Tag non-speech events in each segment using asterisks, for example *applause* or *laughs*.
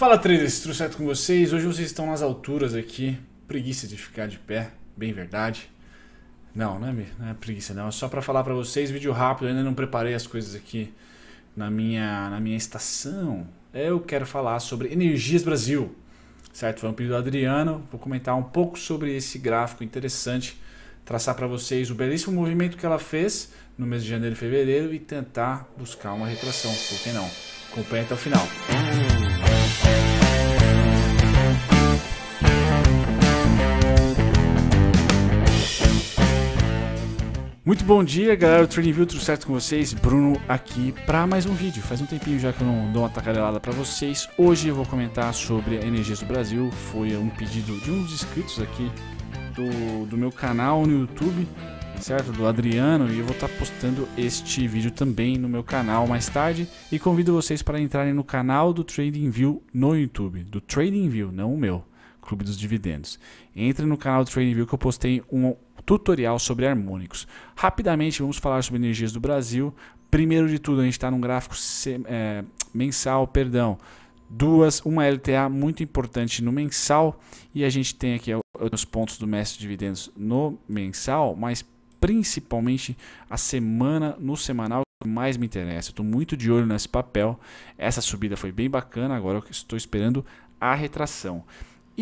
Fala traders, tudo certo com vocês? Hoje vocês estão nas alturas aqui, preguiça de ficar de pé, bem verdade. Não, não é, não é preguiça não, é só para falar para vocês, vídeo rápido, ainda não preparei as coisas aqui na minha, na minha estação. Eu quero falar sobre Energias Brasil, certo? Foi um pedido do Adriano, vou comentar um pouco sobre esse gráfico interessante, traçar para vocês o belíssimo movimento que ela fez no mês de janeiro e fevereiro e tentar buscar uma retração, por que não? Acompanhe até o final. Muito bom dia, galera do Trading View, tudo certo com vocês? Bruno aqui para mais um vídeo. Faz um tempinho já que eu não dou uma tacarelada para vocês. Hoje eu vou comentar sobre a Energias do Brasil. Foi um pedido de um dos inscritos aqui do, do meu canal no YouTube, certo? Do Adriano. E eu vou estar tá postando este vídeo também no meu canal mais tarde. E convido vocês para entrarem no canal do Trading View no YouTube. Do Trading View, não o meu. Clube dos Dividendos. Entre no canal do Trading View que eu postei um tutorial sobre harmônicos. Rapidamente vamos falar sobre energias do Brasil. Primeiro de tudo, a gente está num gráfico é, mensal, perdão, duas, uma LTA muito importante no mensal e a gente tem aqui os pontos do mestre de dividendos no mensal, mas principalmente a semana no semanal que mais me interessa. Estou muito de olho nesse papel. Essa subida foi bem bacana, agora eu estou esperando a retração.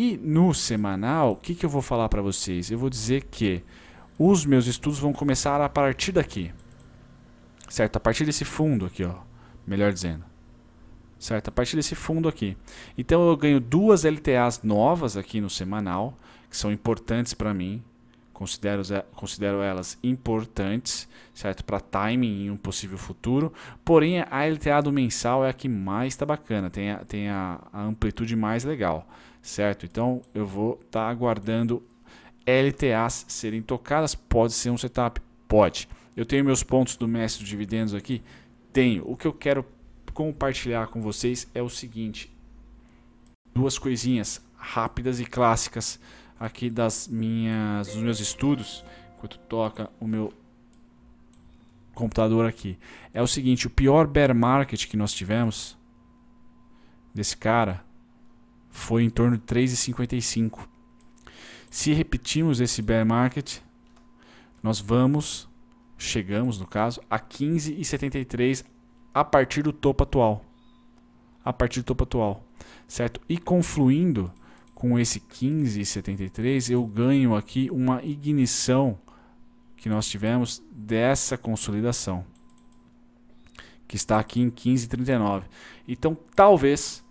E no semanal, o que, que eu vou falar para vocês? Eu vou dizer que os meus estudos vão começar a partir daqui. Certo? A partir desse fundo aqui, ó. Melhor dizendo. Certo? A partir desse fundo aqui. Então eu ganho duas LTAs novas aqui no semanal, que são importantes para mim, considero, considero elas importantes, certo? Para timing em um possível futuro. Porém, a LTA do mensal é a que mais está bacana, tem, a, tem a, a, amplitude mais legal, certo? Então eu vou estar tá aguardando LTAs serem tocadas. Pode ser um setup? Pode. Eu tenho meus pontos do mestre dos dividendos aqui? Tenho. O que eu quero compartilhar com vocês é o seguinte: duas coisinhas rápidas e clássicas aqui das minhas, dos meus estudos, enquanto toca o meu computador aqui, é o seguinte, o pior bear market que nós tivemos desse cara foi em torno de 3,55. Se repetirmos esse bear market, nós vamos, chegamos no caso, a 15,73 a partir do topo atual. A partir do topo atual, certo? E confluindo com esse 15,73 eu ganho aqui uma ignição que nós tivemos dessa consolidação que está aqui em 15,39. Então, talvez,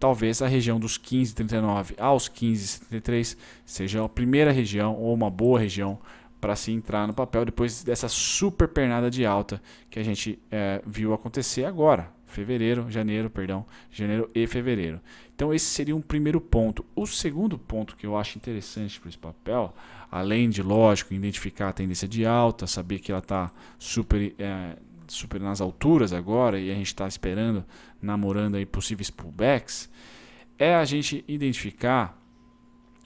talvez a região dos 15,39 aos 15,73 seja a primeira região ou uma boa região para se entrar no papel depois dessa super pernada de alta que a gente é, viu acontecer agora, fevereiro, janeiro, perdão, janeiro e fevereiro. Então esse seria um primeiro ponto. O segundo ponto que eu acho interessante para esse papel, além de lógico identificar a tendência de alta, saber que ela está super é, super nas alturas agora e a gente está esperando, namorando aí possíveis pullbacks, é a gente identificar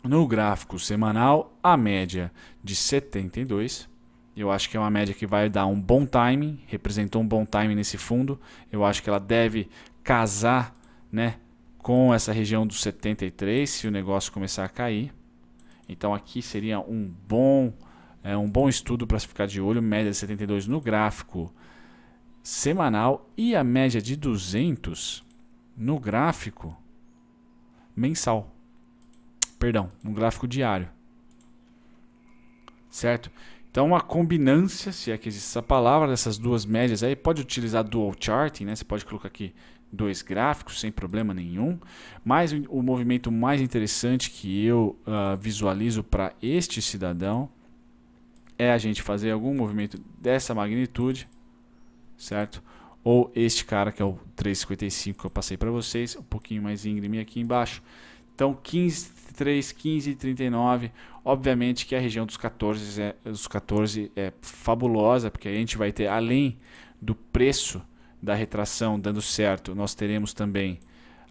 no gráfico semanal a média de 72 eu acho que é uma média que vai dar um bom timing, representou um bom timing nesse fundo. Eu acho que ela deve casar, né, com essa região dos 73 se o negócio começar a cair. Então aqui seria um bom é um bom estudo para se ficar de olho, média de 72 no gráfico semanal e a média de 200 no gráfico mensal. Perdão, no gráfico diário. Certo? Então, a combinância, se é que existe essa palavra, dessas duas médias aí, pode utilizar dual charting, né? Você pode colocar aqui dois gráficos sem problema nenhum. Mas o movimento mais interessante que eu uh, visualizo para este cidadão é a gente fazer algum movimento dessa magnitude, certo? Ou este cara que é o 355 que eu passei para vocês, um pouquinho mais íngreme aqui embaixo. Então 15, 3, 15 39. Obviamente que a região dos 14 é, dos 14 é fabulosa, porque a gente vai ter, além do preço da retração dando certo, nós teremos também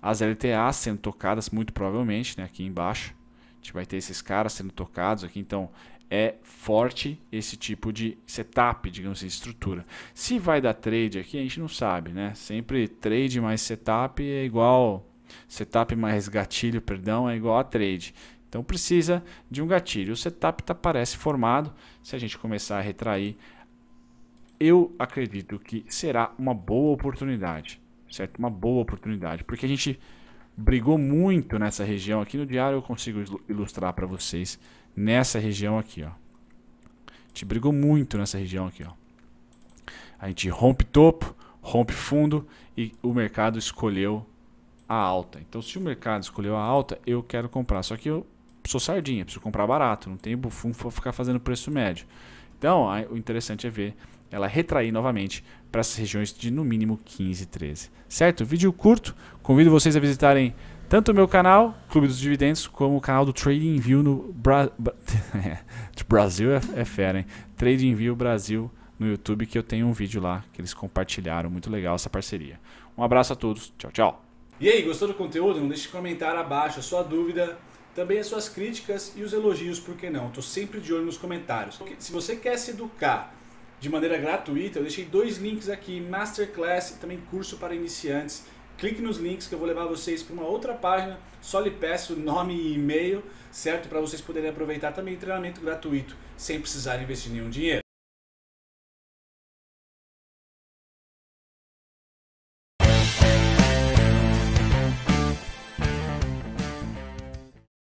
as LTAs sendo tocadas, muito provavelmente, né, aqui embaixo. A gente vai ter esses caras sendo tocados aqui, então é forte esse tipo de setup, digamos assim, estrutura. Se vai dar trade aqui, a gente não sabe, né? Sempre trade mais setup é igual Setup mais gatilho, perdão, é igual a trade. Então precisa de um gatilho. O setup tá, parece formado. Se a gente começar a retrair, eu acredito que será uma boa oportunidade. Certo? Uma boa oportunidade. Porque a gente brigou muito nessa região aqui no diário. Eu consigo ilustrar para vocês nessa região aqui. Ó. A gente brigou muito nessa região aqui. Ó. A gente rompe topo, rompe fundo e o mercado escolheu a alta. Então, se o mercado escolheu a alta, eu quero comprar. Só que eu sou sardinha, preciso comprar barato, não tenho bufum para ficar fazendo preço médio. Então, o interessante é ver ela retrair novamente para essas regiões de no mínimo 15, 13. Certo? Vídeo curto, convido vocês a visitarem tanto o meu canal, Clube dos Dividendos, como o canal do Trading View no Bra... *laughs* É, Brasil é, é, fera, hein? Trading View Brasil no YouTube, que eu tenho um vídeo lá que eles compartilharam. Muito legal essa parceria. Um abraço a todos. Tchau, tchau. E aí, gostou do conteúdo? Não deixe de comentar abaixo a sua dúvida, também as suas críticas e os elogios, por que não? Estou sempre de olho nos comentários. Se você quer se educar de maneira gratuita, eu deixei dois links aqui, Masterclass e também curso para iniciantes. Clique nos links que eu vou levar vocês para uma outra página, só lhe peço nome e e-mail, certo? Para vocês poderem aproveitar também treinamento gratuito, sem precisar investir nenhum dinheiro.